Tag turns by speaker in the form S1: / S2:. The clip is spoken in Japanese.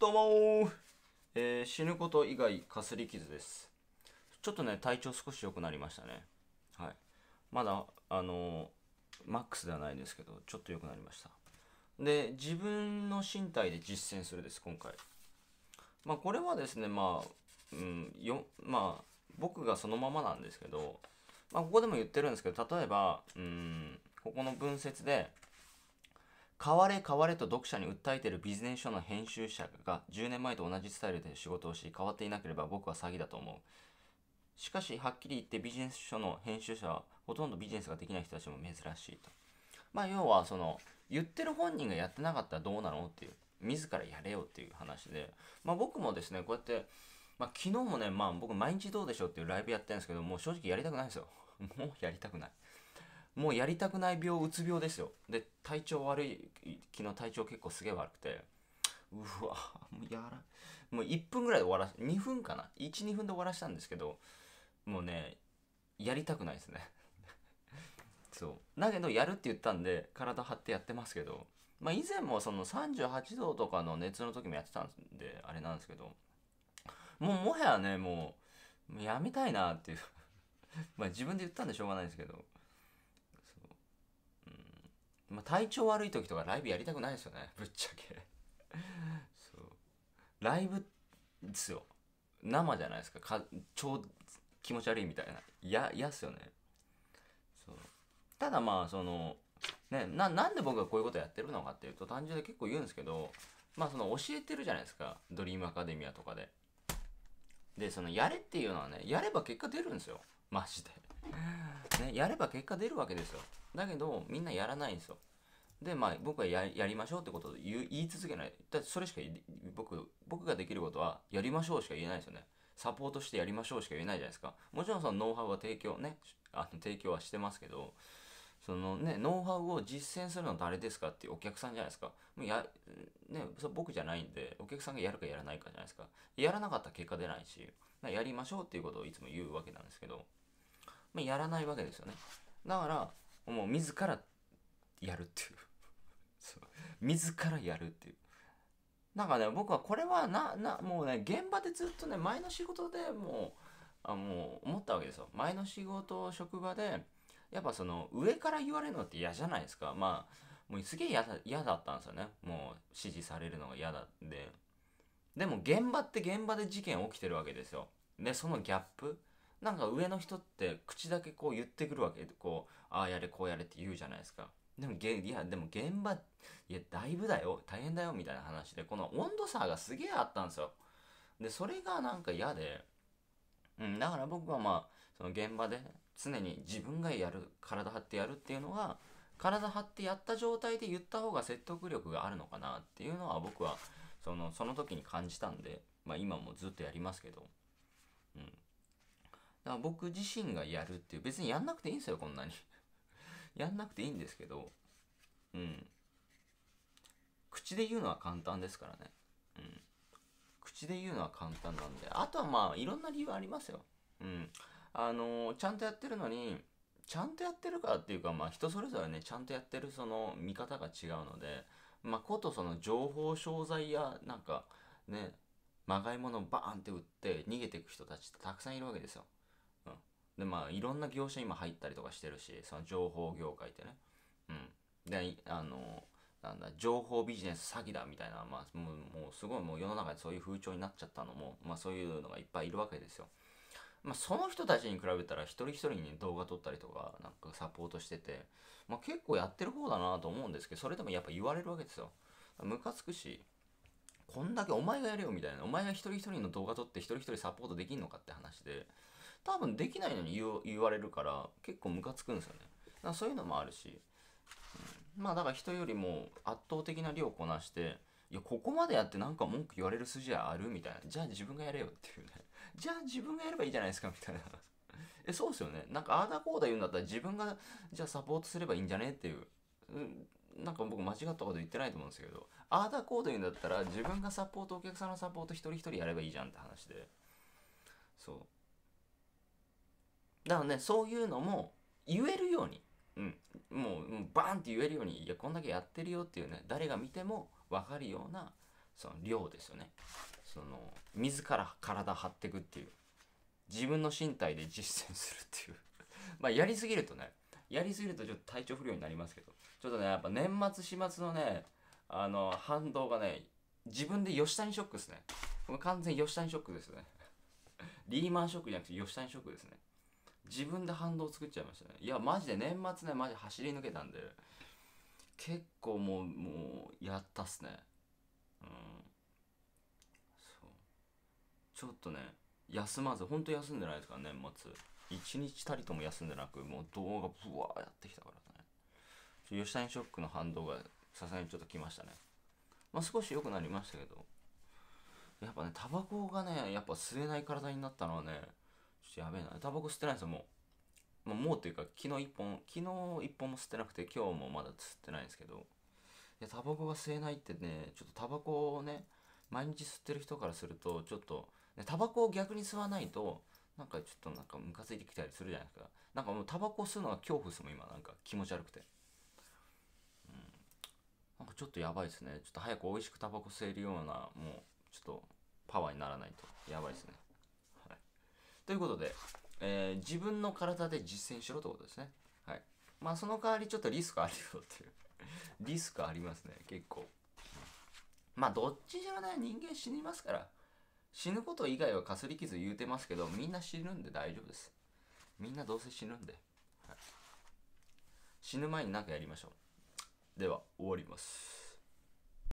S1: どうもえー、死ぬこと以外かすり傷です。ちょっとね、体調少し良くなりましたね。はい。まだ、あのー、マックスではないですけど、ちょっと良くなりました。で、自分の身体で実践するです、今回。まあ、これはですね、まあ、うん、よ、まあ、僕がそのままなんですけど、まあ、ここでも言ってるんですけど、例えば、うん、ここの文節で、変われ変われと読者に訴えているビジネス書の編集者が10年前と同じスタイルで仕事をし変わっていなければ僕は詐欺だと思う。しかし、はっきり言ってビジネス書の編集者はほとんどビジネスができない人たちも珍しいと。まあ、要はその、言ってる本人がやってなかったらどうなのっていう、自らやれよっていう話で、まあ僕もですね、こうやって、まあ昨日もね、まあ僕毎日どうでしょうっていうライブやってるんですけど、もう正直やりたくないんですよ。もうやりたくない。もうやりたくない病うつ病ですよで体調悪い昨日体調結構すげえ悪くてうわもうやらもう1分ぐらいで終わらし2分かな12分で終わらしたんですけどもうねやりたくないですね そうだけどやるって言ったんで体張ってやってますけどまあ以前もその38度とかの熱の時もやってたんであれなんですけどもうもはやねもうやめたいなっていう まあ自分で言ったんでしょうがないですけどまあ、体調悪い時とかライブやりたくないですよね ぶっちゃけそうライブですよ生じゃないですかか超気持ち悪いみたいな嫌っすよねそうただまあそのねななんで僕がこういうことやってるのかっていうと単純で結構言うんですけどまあその教えてるじゃないですかドリームアカデミアとかででそのやれっていうのはねやれば結果出るんですよマジでね、やれば結果出るわけですよ。だけど、みんなやらないんですよ。で、まあ、僕はやりましょうってことを言い続けない。だそれしか僕、僕ができることは、やりましょうしか言えないですよね。サポートしてやりましょうしか言えないじゃないですか。もちろんそのノウハウは提供ね、あの提供はしてますけど、そのね、ノウハウを実践するのは誰ですかっていうお客さんじゃないですか。もうや、ね、そ僕じゃないんで、お客さんがやるかやらないかじゃないですか。やらなかったら結果出ないし、やりましょうっていうことをいつも言うわけなんですけど、まあ、やらないわけですよねだからもう自らやるっていう そう自らやるっていうなんかね僕はこれはななもうね現場でずっとね前の仕事でもうあもう思ったわけですよ前の仕事職場でやっぱその上から言われるのって嫌じゃないですかまあもうすげえ嫌だだったんですよねもう指示されるのが嫌だってでも現場って現場で事件起きてるわけですよでそのギャップなんか上の人って口だけこう言ってくるわけで、こうああやれこうやれって言うじゃないですかでもげいやでも現場いやだいぶだよ大変だよみたいな話でこの温度差がすげえあったんですよでそれがなんか嫌で、うん、だから僕はまあその現場で常に自分がやる体張ってやるっていうのが体張ってやった状態で言った方が説得力があるのかなっていうのは僕はそのその時に感じたんで、まあ、今もずっとやりますけど、うん、だから僕自身がやるっていう、別にやんなくていいんですよ、こんなに やんなくていいんですけど、うん。口で言うのは簡単ですからね。うん。口で言うのは簡単なんで。あとはまあ、いろんな理由ありますよ。うん。あのー、ちゃんとやってるのに、ちゃんとやってるかっていうか、まあ人それぞれね、ちゃんとやってるその見方が違うので、まあことその情報商材や、なんかね、まがいものバーンって売って逃げていく人たちってたくさんいるわけですよ。で、まあ、いろんな業者今入ったりとかしてるし、その情報業界ってね。うん。で、あの、なんだ、情報ビジネス詐欺だみたいな、まあ、もう、もうすごいもう世の中でそういう風潮になっちゃったのも、まあそういうのがいっぱいいるわけですよ。まあ、その人たちに比べたら一人一人に動画撮ったりとかなんかサポートしてて、まあ、結構やってる方だなと思うんですけどそれでもやっぱ言われるわけですよムカつくしこんだけお前がやれよみたいなお前が一人一人の動画撮って一人一人サポートできんのかって話で多分できないのに言われるから結構ムカつくんですよね。だそういうのもあるし、うん、まあだから人よりも圧倒的な量をこなしていやここまでやってなんか文句言われる筋合いあるみたいなじゃあ自分がやれよっていうね じゃあ自分がやればいいじゃないですかみたいな えそうっすよねなんかああだこうだ言うんだったら自分がじゃあサポートすればいいんじゃねっていう、うんなんか僕間違ったこと言ってないと思うんですけど、ああだこうだ言うんだったら自分がサポート、お客さんのサポート一人一人やればいいじゃんって話で。そう。だからねそういうのも言えるように、うん、もうバーンって言えるようにいやこんだけやってるよっていうね誰が見ても分かるようなその量ですよねその自ら体張ってくっていう自分の身体で実践するっていう まあやりすぎるとねやりすぎるとちょっと体調不良になりますけどちょっとねやっぱ年末始末のねあの反動がね自分で吉谷ショックですね完全吉谷ショックですねリーマンショックじゃなくて吉谷ショックですね自分で反動作っちゃいましたねいやマジで年末ねマジ走り抜けたんで結構もうもうやったっすねうんそうちょっとね休まずほんと休んでないですから年末一日たりとも休んでなくもう動画ブワーやってきたからね吉谷ショックの反動がさすがにちょっときましたねまあ少し良くなりましたけどやっぱねタバコがねやっぱ吸えない体になったのはねちょっとやべえな。タバコ吸ってないんですよ、もう。まあ、もうというか、昨日一本、昨日一本も吸ってなくて、今日もまだ吸ってないんですけど。いや、タバコが吸えないってね、ちょっとタバコをね、毎日吸ってる人からすると、ちょっと、タバコを逆に吸わないと、なんかちょっとなんかムカついてきたりするじゃないですか。なんかもうタバコ吸うのが恐怖ですもん、今。なんか気持ち悪くて。うん。なんかちょっとやばいですね。ちょっと早く美味しくタバコ吸えるような、もう、ちょっと、パワーにならないと。やばいですね。ということで、えー、自分の体で実践しろということですね。はい。まあ、その代わりちょっとリスクあるよっていう リスクありますね、結構。まあ、どっちじゃない人間死にますから。死ぬこと以外はかすり傷言うてますけど、みんな死ぬんで大丈夫です。みんなどうせ死ぬんで。はい、死ぬ前に何かやりましょう。では、終わります。